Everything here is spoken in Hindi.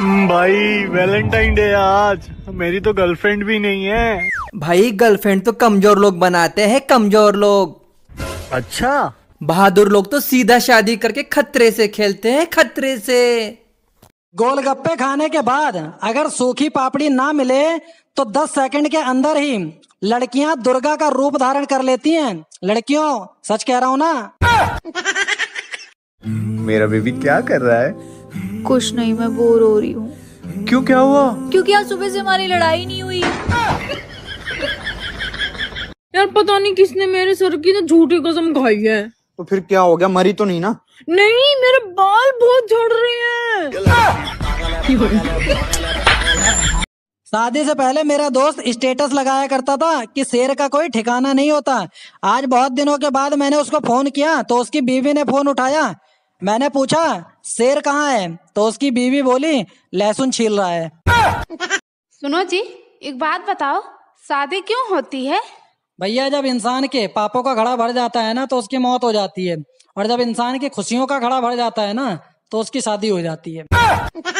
हम्म, भाई वैलेंटाइन डे आज मेरी तो गर्लफ्रेंड भी नहीं है भाई गर्लफ्रेंड तो कमजोर लोग बनाते हैं कमजोर लोग अच्छा बहादुर लोग तो सीधा शादी करके खतरे से खेलते हैं खतरे से गोलगप्पे खाने के बाद अगर सूखी पापड़ी ना मिले तो 10 सेकंड के अंदर ही लड़कियां दुर्गा का रूप धारण कर लेती हैं लड़कियों सच कह रहा हूँ ना मेरा बेबी क्या कर रहा है कुछ नहीं मैं बोर हो रही हूँ क्यों क्या हुआ क्योंकि आज सुबह से हमारी लड़ाई नहीं हुई यार पता नहीं किसने मेरे सर की ना झूठी कसम खाई है तो फिर क्या हो गया मरी तो नहीं ना नहीं मेरे बाल बहुत झड़ रहे हैं शादी से पहले मेरा दोस्त स्टेटस लगाया करता था कि शेर का कोई ठिकाना नहीं होता आज बहुत दिनों के बाद मैंने उसको फोन किया तो उसकी बीवी ने फोन उठाया मैंने पूछा शेर कहाँ है तो उसकी बीवी बोली लहसुन छील रहा है सुनो जी एक बात बताओ शादी क्यों होती है भैया जब इंसान के पापों का घड़ा भर जाता है ना तो उसकी मौत हो जाती है और जब इंसान की खुशियों का घड़ा भर जाता है ना तो उसकी शादी हो जाती है